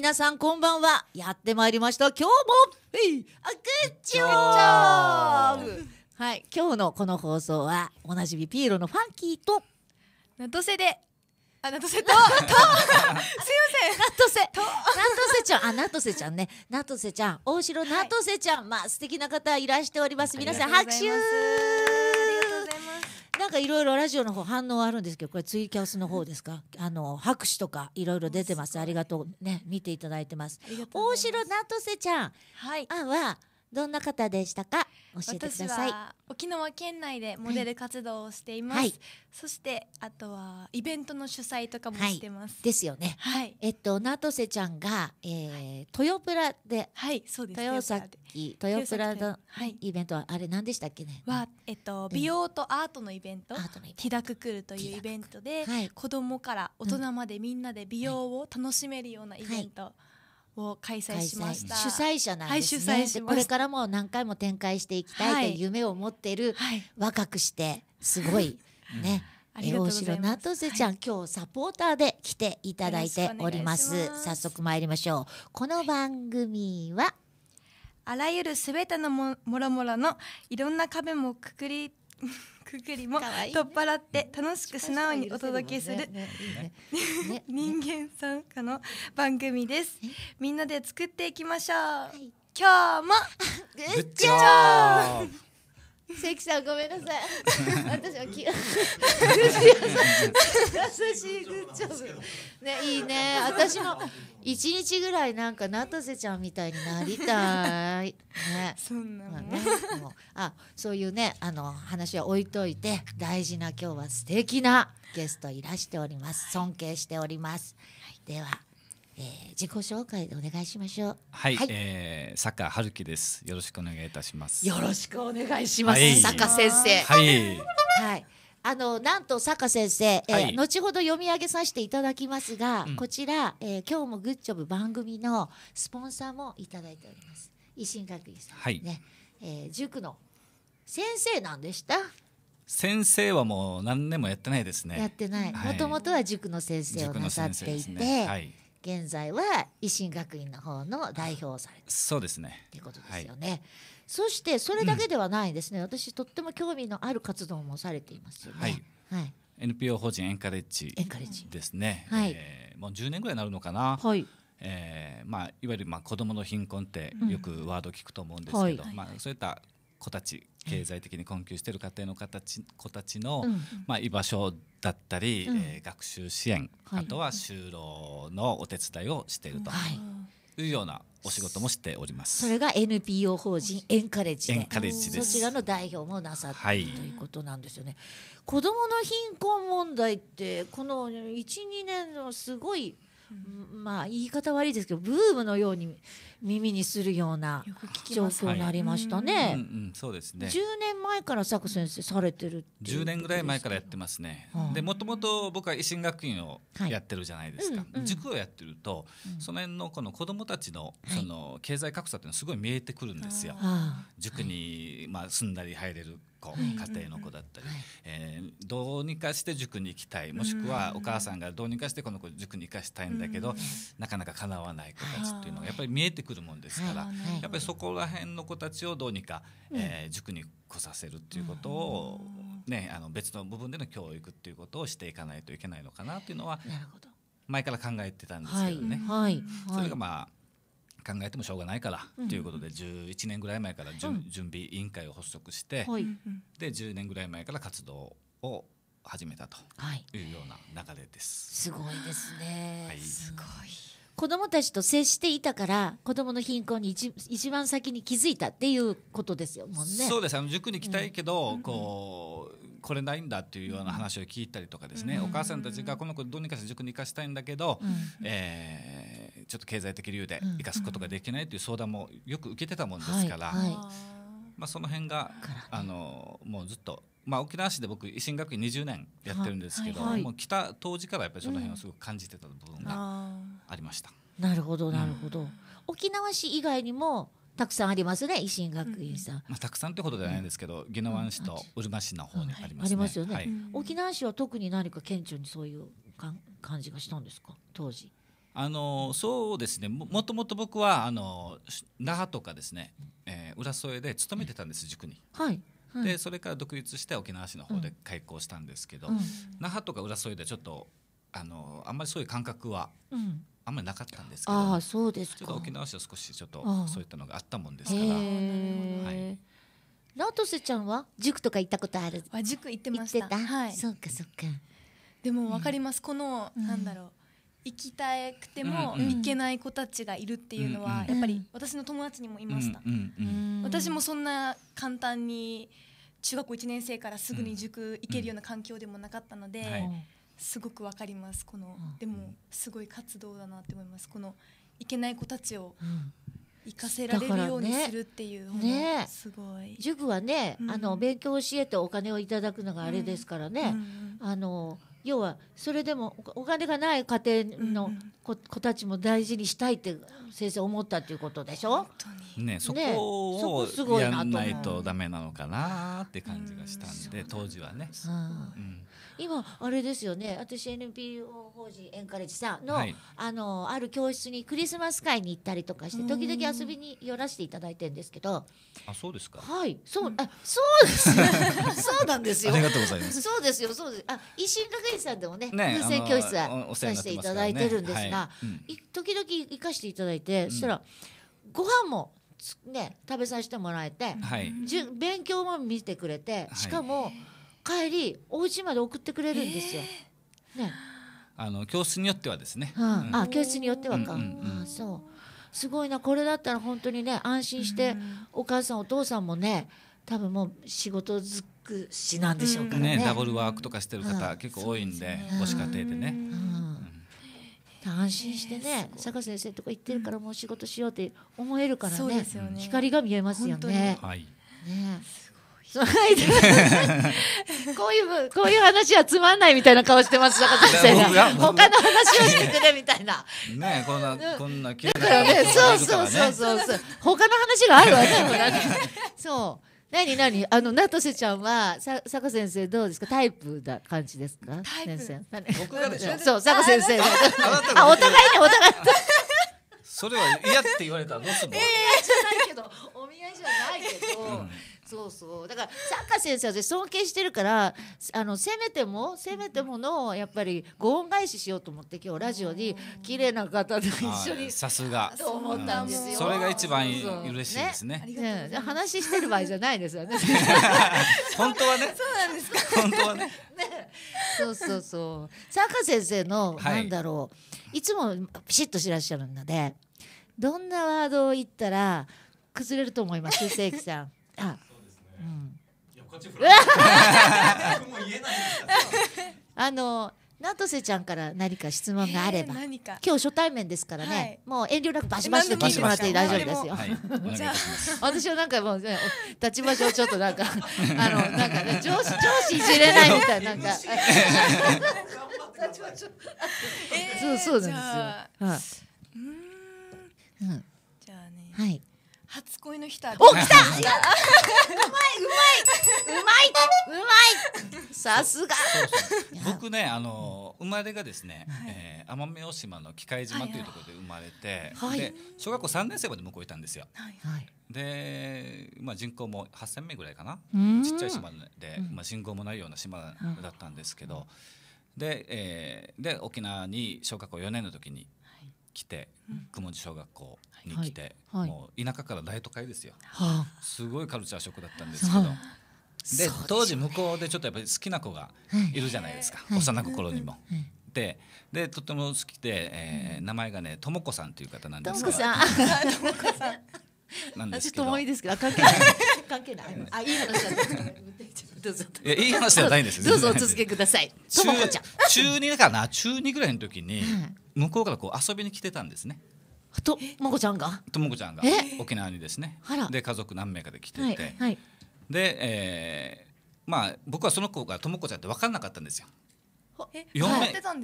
皆さんこんばんはやってまいりました今日もはいあグッジョブはい今日のこの放送はおなじみピエロのファンキーとナトセであ、ナトセと、と、すいません。ナトセ、と、ナトセちゃん、あ、ナトセちゃんね、ナトセちゃん、大城ナトセちゃん、はい、まあ素敵な方いらしております。皆さん拍手。なんかいろいろラジオの方反応あるんですけどこれツイキャスの方ですかあの拍手とかいろいろ出てますありがとうね見ていただいてます大城なとせちゃんはどんな方でしたか教えてください沖縄県内でモデル活動をしています、はい、そしてあとはイベントの主催とかもしてます、はい、ですよね、はい、えっとナトセちゃんが、えー豊プラではいそうです豊崎豊プラのイベントは、あれ何でしたっけねは、えっと、美容とアートのイベント、うん、ティダククルというイベントで、はい、子供から大人までみんなで美容を楽しめるようなイベント、を開催しました主催者なんですね、はい、主これからも何回も展開していきたいという夢を持っている、はい、若くしてすごいね、うん、大城なとせちゃん、はい、今日サポーターで来ていただいております早速参りましょうこの番組は、あらゆるすべてのももろもろのいろんな壁もくくりくくりも取っ払って楽しく素直にお届けする 人間参加の番組ですみんなで作っていきましょう、今日も グッジョブ関さんごめんなさい 私はき優しいグッジョブねいいね私も一日ぐらいなんか成瀬ちゃんみたいになりたいねそんなね、あそういうねあの話は置いといて大事な今日は素敵なゲストいらしております尊敬しております、はい、ではえー、自己紹介でお願いしましょう。はい、はい、ええー、坂春樹です。よろしくお願いいたします。よろしくお願いします。はい、坂先生。はい。はい。あのなんと坂先生、えー、はい、後ほど読み上げさせていただきますが、うん、こちら、えー、今日もグッジョブ番組のスポンサーもいただいております。維新学院さん、はい、ね、えー、塾の先生なんでした。先生はもう何年もやってないですね。やってない。もともとは塾の先生をなさっていて、ねはい、現在は維新学院の方の代表をされてそうですねということですよね、はい、そしてそれだけではないですね、うん、私とっても興味のある活動もされていますよねはい、はい NPO 法人エンカレッジですね、はい、えー、もう10年ぐらいになるのかな、はいえーまあ、いわゆるまあ子どもの貧困ってよくワード聞くと思うんですけど、うんはい、まあ、そういった子たち経済的に困窮している家庭の形子たちの、まあ、居場所だったり、うえ学習支援、あとは就労のお手伝いをしていると。いうようなお仕事もしております。それが NPO 法人エンカレッジエンカレッジで、す。そちらの代表もなさって、はい、ということなんですよね。子どもの貧困問題ってこの12年のすごいまあ言い方悪いですけどブームのように耳にするような状況になりましたね。そうですね。10年前から佐久先生されてるて10年ぐらい前からやってますね。でもともと僕は維新学院をやってるじゃないですか。塾をやってると、その辺のこの子どもたちのその経済格差っていうのはすごい見えてくるんですよ。塾にまあ住んだり入れる子、家庭の子だったり、えー、どうにかして塾に行きたいもしくはお母さんがどうにかしてこの子塾に行かしたいんだけど、なかなかかなわない子たちっていうのがやっぱり見えてくるもんですから、やっぱりそこら辺の子たちをどうにか、えー、塾に来させるっていうことを、ね、あの別の部分での教育っていうことをしていかないといけないのかなっていうのは前から考えてたんですけどね。はいはいはい、それがまあ考えてもしょうがないから、うん、ということで11年ぐらい前から、うん、準備委員会を発足して、はい、で10年ぐらい前から活動を始めたというような流れです。はい、すごいですね、はい、すごい子どもたちと接していたから子どもの貧困に一番先に気づいたっていうことですよもんね。そうですあの塾に行きたいけど、うん、こうこれないんだっていうような話を聞いたりとかですね、お母さんたちがこの子どうにかして塾に行かしたいんだけど、うん、えー、ちょっと経済的理由で行かすことができないという相談もよく受けてたもんですから、はいはい、まあ、その辺が、あのもうずっとまあ、沖縄市で僕維新学院20年やってるんですけど、はいはい、もう来た当時からやっぱりその辺をすごく感じてた部分がありました。うん、なるほどなるほど、うん、沖縄市以外にもたくさんありますね維新学院さん、まあ、たくさんってことではないんですけど、宜野湾市とうるま市の方にあります、ねありますよね、沖縄市は特に何か顕著にそういうかん感じがしたんですか当時あのそうですねももともと僕はあの那覇とかですね、えー、浦添で勤めてたんです塾に。はいでそれから独立して沖縄市の方で開校したんですけど、うん、那覇とか浦添でちょっとあのあんまりそういう感覚は、うんあんまりなかったんですけどあそうですちょっと沖縄市は少しちょっとそういったのがあったもんですから。はいラートスちゃんは塾とか行ったことある？は塾行ってましはい。そうかそうか。でもわかります。この、なんだろう。行きたくても行けない子たちがいるっていうのはやっぱり私の友達にもいました。私もそんな簡単に中学校1年生からすぐに塾行けるような環境でもなかったので、すごくわかりますこの、でもすごい活動だなって思いますこのいけない子たちを行かせられるようにするっていう、ねね、すごい塾はね、うん、あの勉強教えてお金をいただくのがあれですからね、うんうん、あの要はそれでもお金がない家庭の子,、たちも大事にしたいって先生思ったっていうことでしょねそこね、そこやらないとダメなのかなって感じがしたんで、当時はね。うん今あれですよね私 NPO 法人エンカレッジさんのはい、あのある教室にクリスマス会に行ったりとかして時々遊びに寄らせていただいてるんですけどあそうですかはいそう、うん、あそうです そうなんですよありがとうございますそうですよそうですあ維新学院さんでもねね風教室はさせていただいてるんですが、はいうん、時々行かせていただいて、そしたらご飯もね、食べさせてもらえて、はい、じゅ勉強も見てくれてしかも、はい帰りお家まで送ってくれるんですよ。ね。あの教室によってはですね。うん、あ教室によってはか。あそう。すごいなこれだったら本当にね安心して、お母さんお父さんもね多分もう仕事づくしなんでしょうからね,、ダブルワークとかしてる方、結構多いんで母子家庭でね。うん安心してね、坂先生とか行ってるからもう仕事しようって思えるからね光が見えますよね。はい、ね こういうこういう話はつまんないみたいな顔してます中田先生が他の話をしてくれみたいなねこんなこんなだからねそうそうそうそうそう他の話があるわねそう何何あのなとせちゃんはさ坂先生どうですかタイプだ感じですか先生僕がでしょそう坂先生あお互いに、お互いそれは嫌って言われたらどうするのお見じゃないけどお見合いじゃないけどそうそうだからサッカー先生は尊敬してるからあのせめてもせめてものやっぱりご恩返ししようと思って今日ラジオに綺麗な方と一緒にさすがと思ったんですよ、それが一番嬉しいですねねね話してる場合じゃないですよね 本当はねそうなんですか本当はねねそうそうそうサッカー先生の、なんだろういつもピシッとしらっしゃるのでどんなワードを言ったら崩れると思います正規さん あうん、あのナトセちゃんから何か質問があれば、えー、今日初対面ですからね、はい、もう遠慮なくバシバシと聞いてもらって大丈夫ですよ。はい、私はなんかもう、ね、立ち場所ちょっとなんか あのなんかね上司上司いじれないみたいななんか。そうそうなんですよ。はい、うん。じゃあね。はい。初恋の人はたうまいうまいうまいうまいさすが僕ねあの生まれがですね、はい、えー、奄美大島の機械島というところで生まれて、はい、で小学校3年生まで向こういたんですよ、はいはい、で、まあ、人口も8,000名ぐらいかなちっちゃい島で、まあ、人口もないような島だったんですけど、うん、で,、えー、で沖縄に小学校4年の時に来て、はい、地小学校に来て、はいはい、もう田舎から大都会ですよ、はあ、すごいカルチャーショックだったんですけど。はあで、ね、当時向こうでちょっとやっぱり好きな子がいるじゃないですか、はい、幼い頃にも。はい、ででとても好きで、えー、名前がねともこさんという方なんですけど。ともこさん なんちょっともいいですけど、関係ない。関係ない。あ、いい話だった。どうぞ。いいい話じゃないんですどうぞお続けください。ともこちゃん。中二かな、中二ぐらいの時に、向こうからこう遊びに来てたんですね。ともこちゃんがともこちゃんが沖縄にですねで家族何名かで来てて、はいはい、で、えー、まあ僕はその子がともこちゃんって分からなかったんですよ。4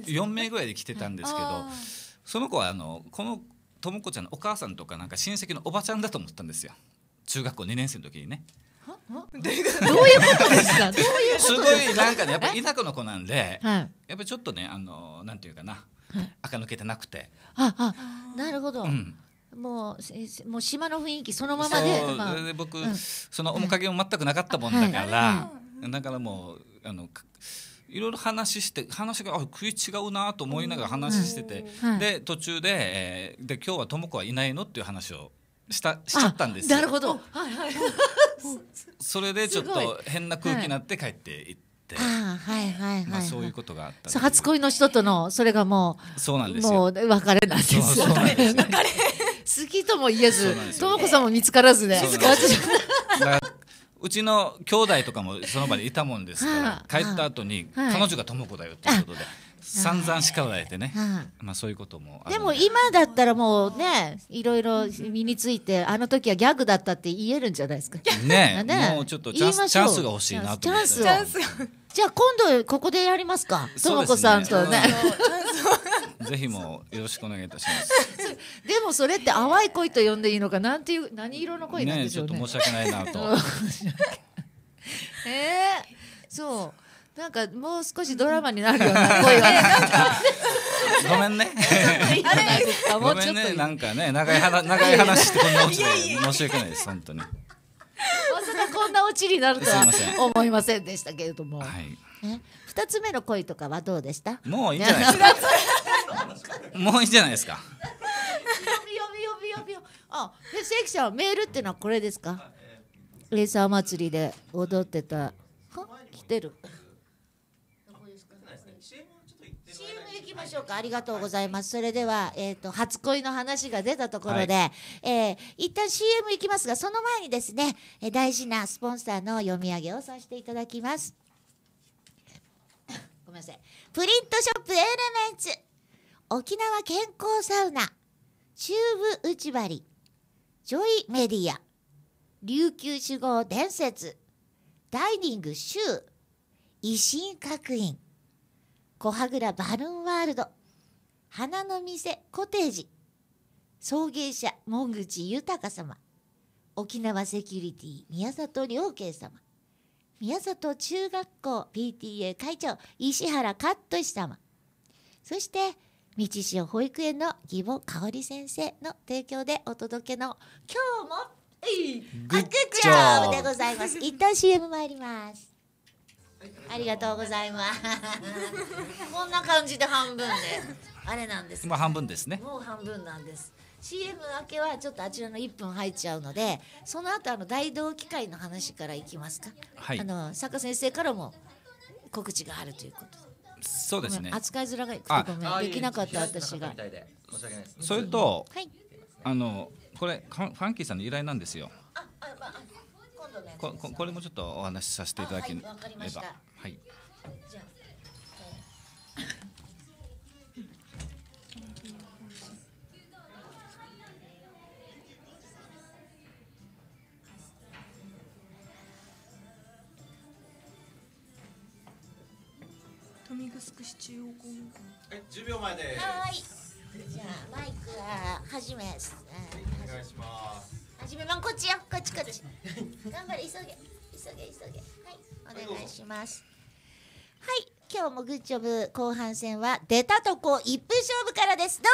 名 ,4 名ぐらいで来てたんですけど、その子はあのこのともこちゃんのお母さんとかなんか親戚のおばちゃんだと思ったんですよ中学校2年生の時にね。どういうことですか。すごいなんかねやっぱ田舎の子なんで、はい、やっぱりちょっとねあのなんていうかな垢抜けてなくて。ああなるほど、うんもうもう島の雰囲気そのままで,、そあ、で僕、うん、その面影も全くなかったもんだから、だからもうあのいろいろ話して話があ食い違うなと思いながら話してて、で途中で,、えー、で今日は智子はいないのっていう話をしたしちゃったんですなるほど、はいはい、それでちょっと変な空気になって帰っていって。、あはいはいはい、そういうことがあった初恋の人とのそれがもうそうなんですもう別れなんですよそ別れ好きとも言えず智子さんも見つからずで、ね、うちの兄弟とかもその場でいたもんですから、帰った後に、彼女が智子だよということで、散々叱られてね、うん、まあそういうこともでも今だったらもうねいろいろ身についてあの時はギャグだったって言えるんじゃないですかね ねもうちょっとチャンスャンスが欲しいなと思ってチャンスじゃあ今度ここでやりますかともこさんとね ぜひもよろしくお願いいたします。でもそれって淡い恋と呼んでいいのかなんていう何色の恋なんでしょうね。ねちょっと申し訳ないなと。ええー、そう。なんかもう少しドラマになるような声は ごめんね。あれ、んちょっと、ね、なんかね、長い話、長い話してこんな落ちで、申し訳ないです、本当に。まさかこんな落ちになるとは思いませんでしたけれども。はい。二つ目の恋とかはどうでした。もういいんじゃないですか。もういいんじゃないですか。あ、で、関さをメールっていうのはこれですか。レーサー祭りで踊ってた。来てる。ましょうか。ありがとうございます。それでは、えっ、ー、と、初恋の話が出たところで、はい、えー、一旦 CM 行きますが、その前にですね、え大事なスポンサーの読み上げをさせていただきます。ごめんなさい。プリントショップエレメンツ、沖縄健康サウナ、チューブ内張り、ジョイメディア、琉球酒豪伝説、ダイニングシ維新学院、小羽倉バルーンワールド花の店コテージ送迎者門口豊様沖縄セキュリティ宮里良慶様宮里中学校 PTA 会長石原カット様そして道志保育園の義母香織先生の提供でお届けの今日もグッジョブでございます一旦 CM 参りますありがとうございます。こんな感じで半分で、あれなんです、ね。今半分ですね。もう半分なんです。CM 明けはちょっとあちらの1分入っちゃうので、その後あの大道機械の話からいきますか。はい。あの坂先生からも告知があるということそうですね。扱いづらがごめんできなかった私が。それと、はい、あのこれファンキーさんの依頼なんですよ。ああまあここれもちょっとお話しさせていただければ。はい。じゃ中央公民館。え、十秒前です。はい。じゃあマイクは始め。お願いします。はじめまんこっちよこっちこっち頑張れ急げ急げ急げはいお願いしますはい今日もグッジョブ後半戦は出たとこ一分勝負からですど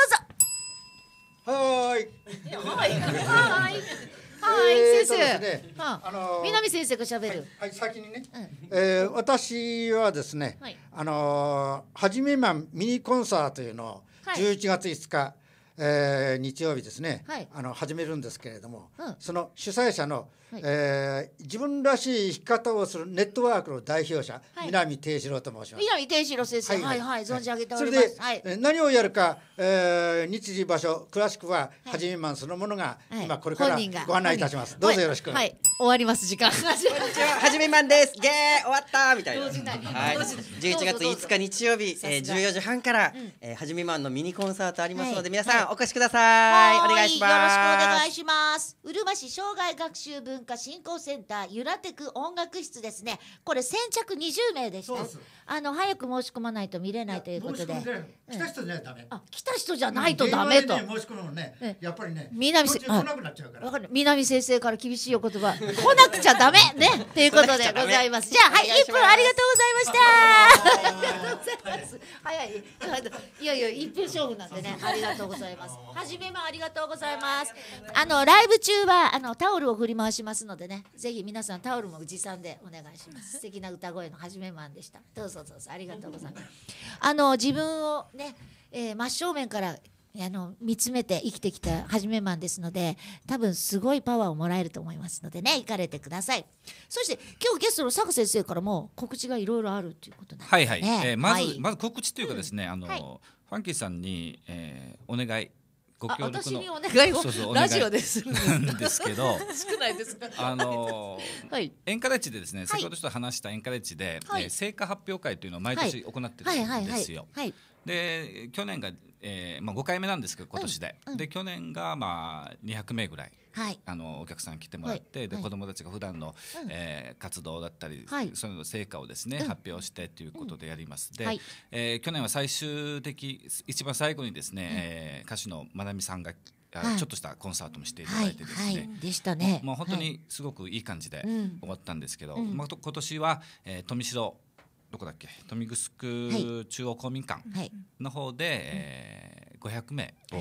うぞはーいはいはいはい先生、ねはあ、あのー、南先生が喋る、はい、はい、先にね、うん、えー、私はですね、はい、あのー、はじめまんミニコンサートというのを11月5日、はいえー、日曜日ですね、はい、あの始めるんですけれども、うん、その主催者のはい、えー、自分らしい生き方をするネットワークの代表者、はい、南定四郎と申します。南定四郎先生、はい、はい、はい、存じ上げております。それで、何をやるか、えー、日時場所詳しくは、はじめまんそのものが、今これからご案内いたします。どうぞよろしく。はい、終わります時間。こんにちは、はじめまんです。ゲー終わったみたいな。はい。十一月五日日曜日、え十、ー、四時半から、うん、えー、はじめまんのミニコンサートありますので、皆さんお越しください。お願いします。よろしくお願いします。うるま市障害学習文文化振興センターゆらテク音楽室ですねこれ先着20名でしたあの早く申し込まないと見れないということで来た人じゃダメ、来た人じゃないとダメと、ね、申し込むのねやっぱりね南先生から厳しいお言葉来なくちゃダメねと いうことでございますじゃあはい一分ありがとうございました ありがとうございます早いいやいや一分勝負なんでねありがとうございます初めもありがとうございますあのライブ中はあのタオルを振り回しますますのでねぜひ皆さんタオルも持参でお願いします 素敵な歌声の始めマンでしたどうぞどうぞありがとうございますあの自分をね、えー、真正面からあの見つめて生きてきたはめマンですので多分すごいパワーをもらえると思いますのでね行かれてくださいそして今日ゲストの佐久先生からも告知がいろいろあるということなんですねはいまず、まず告知というかですね、うん、あの、はい、ファンキーさんに、えー、お願いご協力のお願いをそうそうラジオですんですけど 少ないですかあのー、はい、エンカレッジでですね先ほどちょっと話したエンカレッジで、はいえー、成果発表会というのを毎年行ってるんですよ。はいはいはいはい、で去年が、えーまあ、5回目なんですけど今年で、うんうん、で去年が、まあ、200名ぐらい、はい、あのお客さん来てもらって、はい、で、子どもたちが普段の、うん、えー、活動だったり、はい、そういうの成果をですね、うん、発表してということでやります、で、はい、えー、去年は最終的一番最後にですね、うん、えー、歌手のまなみさんがちょっとしたコンサートもしていただいてですね、はいはい、でしたね、まあ、本当にすごくいい感じで終わったんですけど、うんうん、まあ、今年は、えー、富城どこだっけ豊見城中央公民館の方で、はいえー、500名を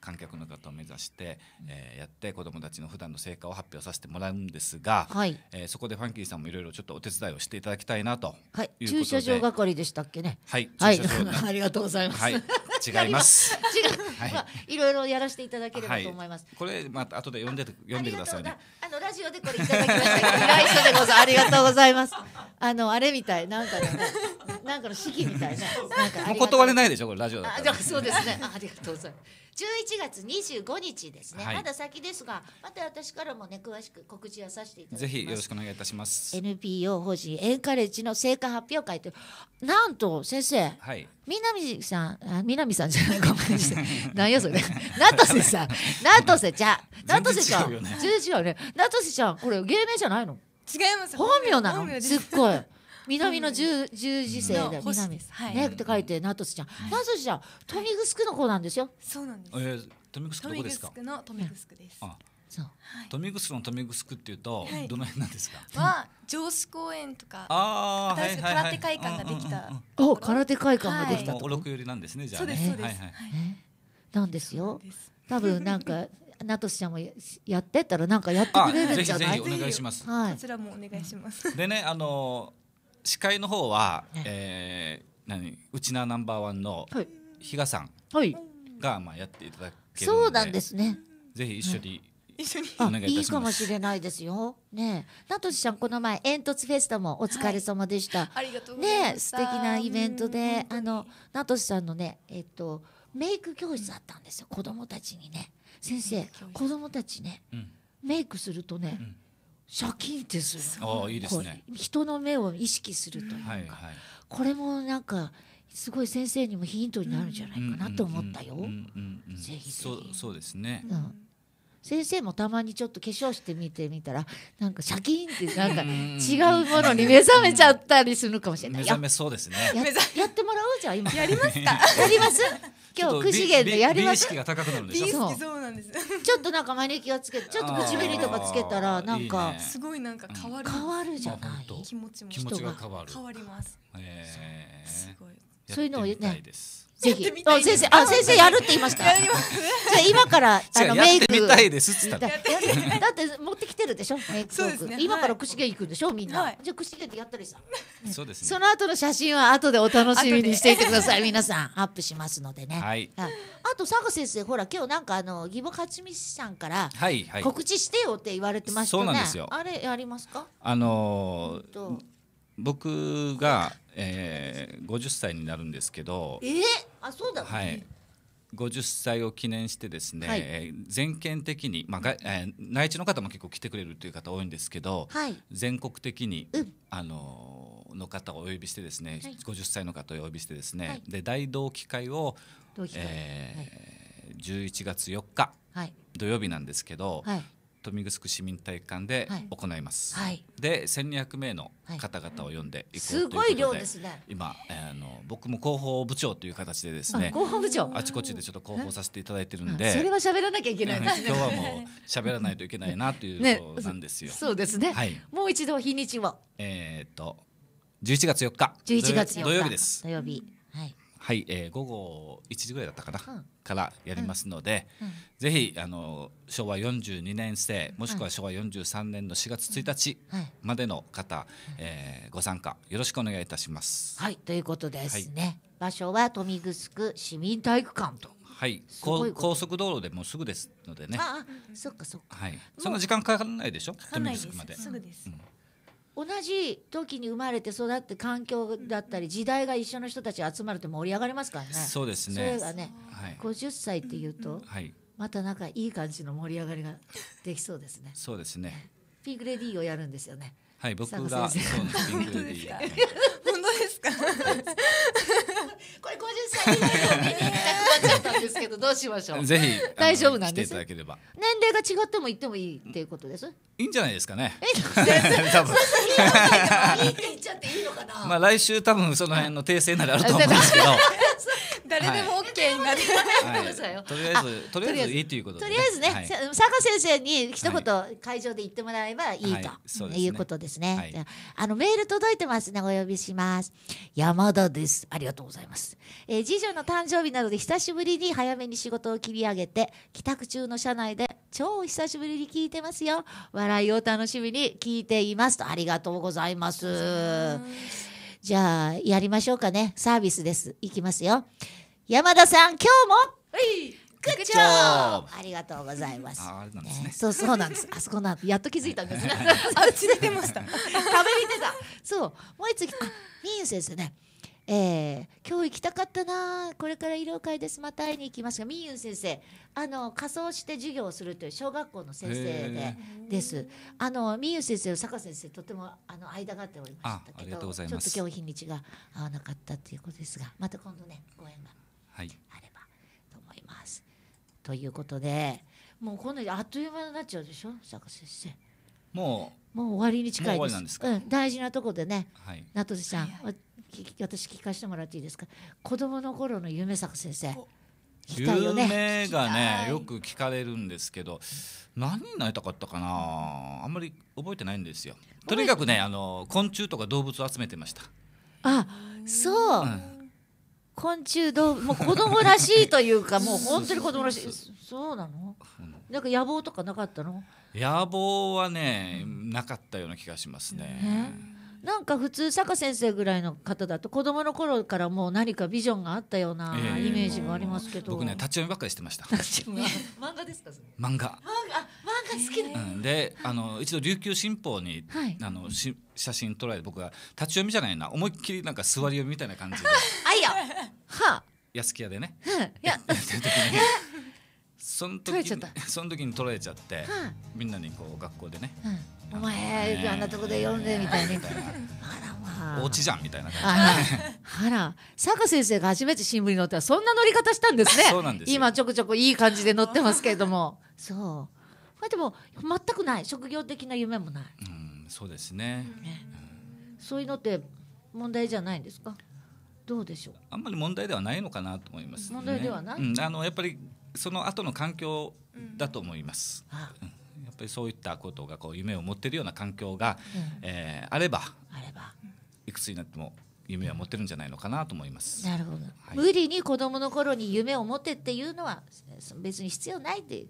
観客の方を目指して、はい、えー、やって子どもたちの普段の成果を発表させてもらうんですが、はい、えー、そこでファンキーさんもいろいろちょっとお手伝いをしていただきたいなとはい、駐車場係でしたっけねはい、はい、ありがとうございます、はい違います。違う、はい、いろいろやらせていただければと思います。はい、これ、また後で読んで、読んでくださいね。あの、ラジオでこれいただきました。来週でございます。ありがとうございます。あの、あれみたい、なんかね、なんかの式みたいな。なんか。もう断れないでしょこれ、ラジオだったら。あ、そうですね。ありがとうございます。月25日ですね、はい、まだ先ですがまた私からもね詳しく告知をさせていただきますぜひよろしくお願いいたします NPO 法人エンカレッジの成果発表会というなんと先生、はい、南さんあ南さんじゃないごめんなさい何よそれナトセさん ナトセちゃん ナトセちゃん全然違うねナトセちゃんこれ芸名じゃないの違います本名なのすっごい南の十十字星で南ねって書いてナトスちゃんナトスちゃんトミグスクの子なんですよそうなんですえトミグスクどこですかトミグスクのトミグスクですそう、トミグスクのトミグスクっていうと、どの辺なんですか。は上司公園とか、ああ、新しく空手会館ができた。お、空手会館ができた。お六寄りなんですね、じゃあ、ね。そうです、なんですよ。多分なんか。ナトスちゃんもやってたらなんかやってくれるんじゃないぜひぜひお願いします。はい、こちらもお願いします。でねあの司会の方は、ええー、何うちなナンバーワンの比嘉さんはい。が、まあ、やっていただけるそうなんですねぜひ一緒に、一緒にいいいいかもしれないですよ。ねえ、なとしちゃんこの前煙突フェスタもお疲れ様でした。はい、ねえ、素敵なイベントで、あのナトシさんのね、えっとメイク教室あったんですよ。子供たちにね、先生、子供たちね、メイクするとね、シャキンってするあいいですね人の目を意識するというか、はいはい、これもなんかすごい先生にもヒントになるんじゃないかなと思ったよ。ぜひそうそうですね、うん、先生もたまにちょっと化粧してみてみたらなんかシャキーンってなんか違うものに目覚めちゃったりするかもしれない。目覚めそうですね。やってもらおうじゃ今。やりますか。やります。今日くしげんでやりましす。ちょっとなんか招きキつけて、ちょっと唇とかつけたらなんか、すごいなんか変わる。変わるじゃない。気持ちも気が変わる。変わります。すごい。そういうのをね。ぜひ。あ先生、あ先生やるって言いました。じゃ今からあのメイク。だって持ってきてるでしょ。メイクトーク。今からし毛行くんでしょみんな。じゃ串毛でやったりさ。そうですその後の写真は後でお楽しみにしていてください皆さん。アップしますのでね。はい。あと佐賀先生ほら今日なんかあの義母勝美さんから告知してよって言われてましたね。あれありますか？あの僕がえー、50歳になるんですけど、えー、あそうだ、はい50歳を記念してですね、はい、全県的に、まあがえー、内地の方も結構来てくれるという方多いんですけど、はい、全国的に、うん、あのの方をお呼びしてですね、はい、50歳の方をお呼びしてですね、はい、で大同期会を、えーはい、11月4日、土曜日なんですけど、はい、豊見城市民体育館で行います、はい、で1200名の方々を呼んでいこうということで、はい、すごい量ですね今、えー、の僕も広報部長という形でですね広報部長あちこちでちょっと広報させていただいてるんで、それは喋らなきゃいけないですね、今日はもう喋らないといけないなというこうなんですよ、ね、そうですね、はい、もう一度日にちをえっ、と11月4日 ,11 月4日土曜日です土曜日はいはい、えー、午後1時ぐらいだったかな、うん、からやりますので、うんぜひあの昭和42年生もしくは昭和43年の4月1日までの方、はい、えー、ご参加よろしくお願いいたします。はいということですね、はい、場所は豊見城市民体育館と。はい、高高速道路でもすぐですのでね。ああ、そっかそっか。はい。そんな時間かからないでしょ。かかないです。すぐです。うん同じ時に生まれて育って環境だったり時代が一緒の人たち集まると盛り上がりますからねそうですねそれがね、はい、50歳っていうと、はい、またなんかいい感じの盛り上がりができそうですねそうですねピンクレディーをやるんですよねはい僕がそうピンクレディー本当ですかこれ50歳以内のですけどどうしましょう。ぜひ 大丈夫なんです。年齢が違っても行ってもいいっていうことです。いいんじゃないですかね。多分。いまあ来週多分その辺の訂正なりあると思うんですけど。誰でも OK になる、はい、とりあえずとりあえずいいということとりあえずね、はい、佐賀先生に一言会場で言ってもらえばいいと、い、うことですね、あのメール届いてますねお呼びします山田ですありがとうございます、えー、次女の誕生日などで久しぶりに早めに仕事を切り上げて帰宅中の車内で超久しぶりに聞いてますよ笑いを楽しみに聞いていますありがとうございますじゃあ、やりましょうかね。サービスです。いきますよ。山田さん、今日も、はいグッチョありがとうございます。ああ、ねね、そうそうなんです。あそこなやっと気づいたんです あうちでてました。壁 見 てた。そうもう一つあミーユ先生ね。えー、今日行きたかったなこれから医療会ですまた会いに行きますがみゆん先生あの仮装して授業をするという小学校の先生でですあのみゆん先生坂先生とてもあの間があっておりましたけどちょっと今日日にちが合わなかったということですがまた今度ねご縁があればと思います。はい、ということでもうこんなあっという間になっちゃうでしょ坂先生。もうもう終わりに近いです。うん、大事なとこでね、はい、ナトさん、私聞かせてもらっていいですか子供の頃の夢作先生夢がねよく聞かれるんですけど何になりたかったかなあんまり覚えてないんですよとにかくねあの昆虫とか動物を集めてましたあそう、うん、昆虫どうもう子供らしいというか もう本当に子供らしいそうなのなんか野望とかなかったの野望はねなかったような気がしますね、ねなんか普通坂先生ぐらいの方だと子供の頃からもう何かビジョンがあったようなイメージもありますけど、僕ね立ち読みばっかりしてました漫画ですか漫画漫画好きだ、うん、であの一度琉球新報に、はい、あのし写真撮られて僕が立ち読みじゃないな思いっきりなんか座り読みみたいな感じで あいやはあ安木屋でね、いや その時その時に撮られちゃって、はあ、みんなにこう学校でね、はあお前あんなとこで読んでみたいに。おちじゃんみたいな感じで。あら、坂先生が初めて新聞に載ったらそんな乗り方したんですね。そうなんです。今ちょくちょくいい感じで乗ってますけれども、そう。まあでも全くない職業的な夢もない。うん、そうですね。そういうのって問題じゃないんですか。どうでしょう。あんまり問題ではないのかなと思います、ね、問題ではない。うん、あのやっぱりその後の環境だと思います。うん、ああっぱりそういったことがこう夢を持ってるような環境が、うん、えー、あればいくつになっても夢は持ってるんじゃないのかなと思います。なるほど。はい、無理に子供の頃に夢を持てっていうのは別に必要ないっていう。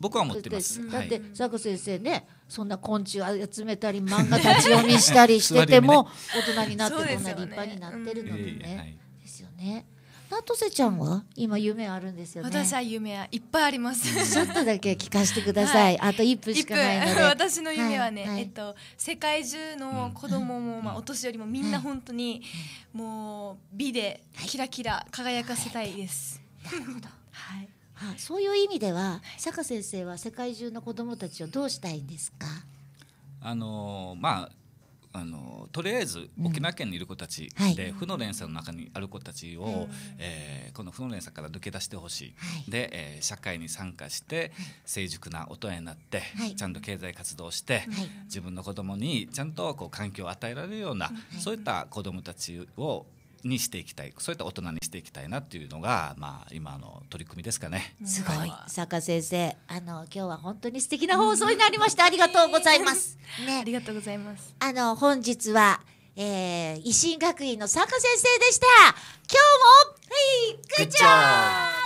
僕は思ってます。だって、佐、は、久、い、先生ね、そんな昆虫集めたり、漫画立ち読みしたりしてても、ね、大人になってこんな立派になってるのにね。ですよね。ナとせちゃんは今夢あるんですよね私は夢はいっぱいありますちょっとだけ聞かせてください、はい、あと一分しかないので 私の夢はね、はいえっと、世界中の子供も、まあ、お年寄りもみんな本当に、もう美でキラキラ輝かせたいです、なるほど はいはあ、そういう意味では坂先生は世界中の子供たちをどうしたいんですかあのまああのとりあえず沖縄県にいる子たちで、うん、負の連鎖の中にある子たちを、うん、えー、この負の連鎖から抜け出してほしい、はい、で、えー、社会に参加して成熟な大人になって、はい、ちゃんと経済活動して、はい、自分の子供にちゃんとこう環境を与えられるような、そういった子供たちをにしていきたいそういった大人にしていきたいなっていうのが、まあ、今の取り組みですかね。すごい坂先生あの今日は本当に素敵な放送になりました、ありがとうございます。ね、ありがとうございます。あの本日は、えー、維新学院の坂先生でした。今日もはいグッジョ